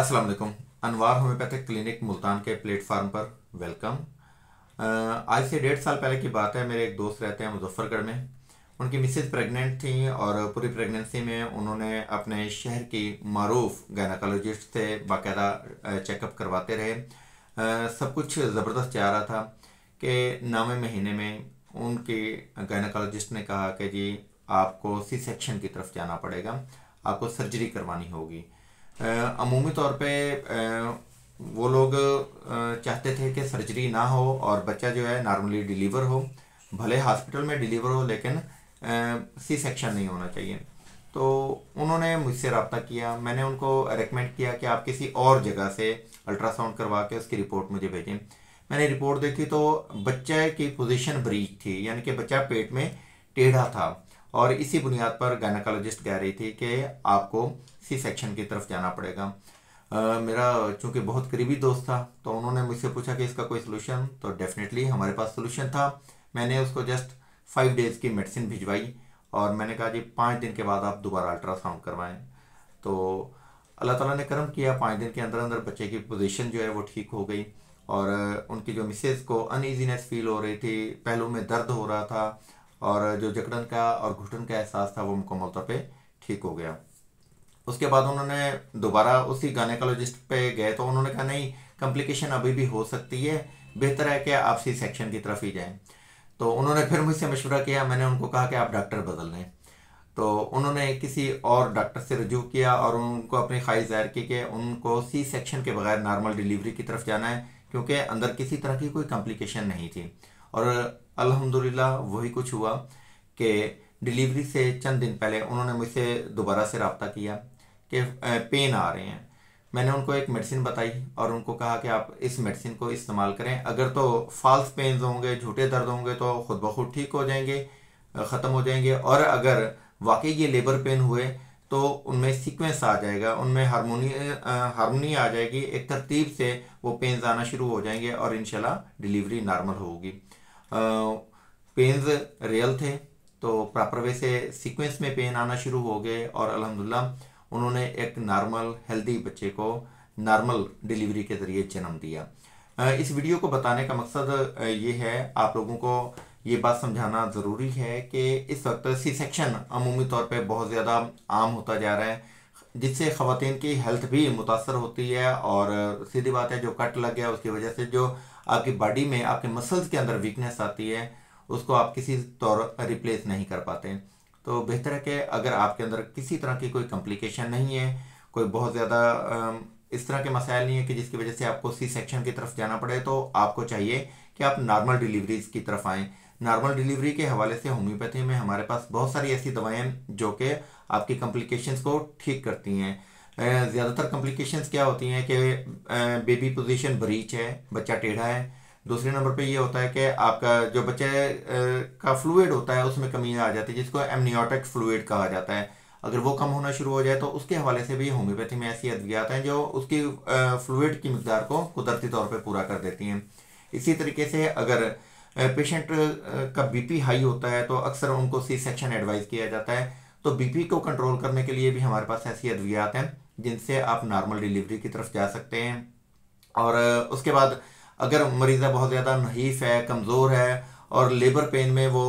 अस्सलाम वालेकुम अनवार homeopathic clinic Multan के प्लेटफार्म पर वेलकम आज से डेढ़ साल पहले की बात है मेरे एक दोस्त रहते हैं मुजफ्फरगढ़ में उनकी मिसेज प्रेग्नेंट थी और पूरी प्रेगनेंसी में उन्होंने अपने शहर की मरूफ गायनाकोलॉजिस्ट से बाकायदा चेकअप करवाते रहे सब कुछ ज़बरदस्त जा रहा था कि नौवें महीने में उनके गायनाकोलॉजिस्ट ने कहा कि जी आपको सी सेक्शन की तरफ जाना पड़ेगा आपको सर्जरी करवानी होगी अमूमी तौर पे वो लोग चाहते थे कि सर्जरी ना हो और बच्चा जो है नॉर्मली डिलीवर हो भले हॉस्पिटल में डिलीवर हो लेकिन सी सेक्शन नहीं होना चाहिए तो उन्होंने मुझसे रबता किया मैंने उनको रिकमेंड किया कि आप किसी और जगह से अल्ट्रासाउंड करवा के उसकी रिपोर्ट मुझे भेजें मैंने रिपोर्ट देखी तो बच्चे की पोजीशन ब्रीच थी यानी कि बच्चा पेट में टेढ़ा था और इसी बुनियाद पर गायनाकोलॉजिस्ट कह रही थी कि आपको सी सेक्शन की तरफ जाना पड़ेगा Uh, मेरा चूंकि बहुत करीबी दोस्त था तो उन्होंने मुझसे पूछा कि इसका कोई सोल्यूशन तो डेफिनेटली हमारे पास सोल्यूशन था मैंने उसको जस्ट फाइव डेज़ की मेडिसिन भिजवाई और मैंने कहा जी पाँच दिन के बाद आप दोबारा अल्ट्रासाउंड करवाएं तो अल्लाह ताला ने करम किया पाँच दिन के अंदर अंदर बच्चे की पोजीशन जो है वो ठीक हो गई और उनकी जो मिसेज़ को अनइजीनेस फील हो रही थी पहलू में दर्द हो रहा था और जो जकड़न का और घुटन का एहसास था वो मुकम्मल तौर पर ठीक हो गया उसके बाद उन्होंने दोबारा उसी गायनेकोलॉजिस्ट पे गए तो उन्होंने कहा नहीं कॉम्प्लिकेशन अभी भी हो सकती है बेहतर है कि आप सी सेक्शन की तरफ ही जाएं तो उन्होंने फिर मुझसे मशवरा किया मैंने उनको कहा कि आप डॉक्टर बदल लें तो उन्होंने किसी और डॉक्टर से रजू किया और उनको अपनी ख्वाहिश जाहिर की कि उनको सी सेक्शन के बगैर नॉर्मल डिलीवरी की तरफ जाना है क्योंकि अंदर किसी तरह की कोई कॉम्प्लिकेशन नहीं थी और अल्हम्दुलिल्लाह वही कुछ हुआ कि डिलीवरी से चंद दिन पहले उन्होंने मुझसे दोबारा से रबता किया कि पेन आ रहे हैं मैंने उनको एक मेडिसिन बताई और उनको कहा कि आप इस मेडिसिन को इस्तेमाल करें अगर तो फॉल्स पेन होंगे झूठे दर्द होंगे तो खुद ब खुद ठीक हो जाएंगे ख़त्म हो जाएंगे और अगर वाकई ये लेबर पेन हुए तो उनमें सीक्वेंस आ जाएगा उनमें हारमोनी हारमोनी आ जाएगी एक तरतीब से वो पेन आना शुरू हो जाएंगे और इन डिलीवरी नॉर्मल होगी पेन्स रियल थे तो प्रॉपर वे से सीक्वेंस में पेन आना शुरू हो गए और अल्हम्दुलिल्लाह उन्होंने एक नॉर्मल हेल्दी बच्चे को नॉर्मल डिलीवरी के ज़रिए जन्म दिया इस वीडियो को बताने का मकसद ये है आप लोगों को ये बात समझाना ज़रूरी है कि इस वक्त सी सेक्शन अमूमी तौर पे बहुत ज़्यादा आम होता जा रहा है जिससे ख़वान की हेल्थ भी मुतासर होती है और सीधी बात है जो कट लग गया उसकी वजह से जो आपकी बॉडी में आपके मसल्स के अंदर वीकनेस आती है उसको आप किसी तौर रिप्लेस नहीं कर पाते तो बेहतर है कि अगर आपके अंदर किसी तरह की कोई कम्प्लिकेशन नहीं है कोई बहुत ज़्यादा इस तरह के मसाइल नहीं है कि जिसकी वजह से आपको सी सेक्शन की तरफ जाना पड़े तो आपको चाहिए कि आप नॉर्मल डिलीवरीज की तरफ आएँ नॉर्मल डिलीवरी के हवाले से होम्योपैथी में हमारे पास बहुत सारी ऐसी दवाएं हैं जो कि आपकी कम्प्लिकेशन को ठीक करती हैं ज़्यादातर कॉम्प्लिकेशंस क्या होती हैं कि बेबी पोजीशन ब्रीच है बच्चा टेढ़ा है दूसरे नंबर पे ये होता है कि आपका जो बच्चे का फ्लूड होता है उसमें कमी आ जाती है जिसको एमनियोटिक फ्लूड कहा जाता है अगर वो कम होना शुरू हो जाए तो उसके हवाले से भी होम्योपैथी में ऐसी अद्वियात हैं जो उसकी फ्लूड की मकदार को कुदरती तौर पर पूरा कर देती हैं इसी तरीके से अगर पेशेंट का बीपी हाई होता है तो अक्सर उनको सी सेक्शन एडवाइस किया जाता है तो बीपी को कंट्रोल करने के लिए भी हमारे पास ऐसी अद्वियात हैं जिनसे आप नॉर्मल डिलीवरी की तरफ जा सकते हैं और उसके बाद अगर मरीज़ा बहुत ज़्यादा नहीफ है कमज़ोर है और लेबर पेन में वो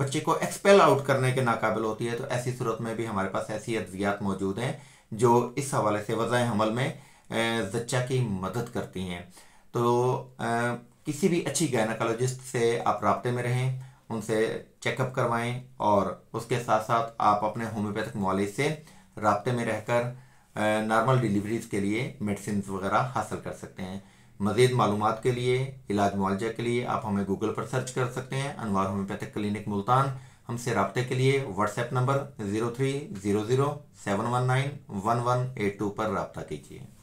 बच्चे को एक्सपेल आउट करने के नाकाबिल होती है तो ऐसी सूरत में भी हमारे पास ऐसी अद्वियात मौजूद हैं जो इस हवाले से वजाय हमल में जच्चा की मदद करती हैं तो किसी भी अच्छी गायनाकोलॉजिस्ट से आप रबते में रहें उनसे चेकअप करवाएं और उसके साथ साथ आप अपने होम्योपैथिक मॉलिज से रबते में रहकर नॉर्मल डिलीवरीज के लिए मेडिसिन वगैरह हासिल कर सकते हैं मज़ीद मालूम के लिए इलाज मुआवजा के लिए आप हमें गूगल पर सर्च कर सकते हैं अनवर होम्योपैथिक क्लिनिक मुल्तान हमसे रबते के लिए WhatsApp number zero three zero zero seven one nine one one eight two पर रबता कीजिए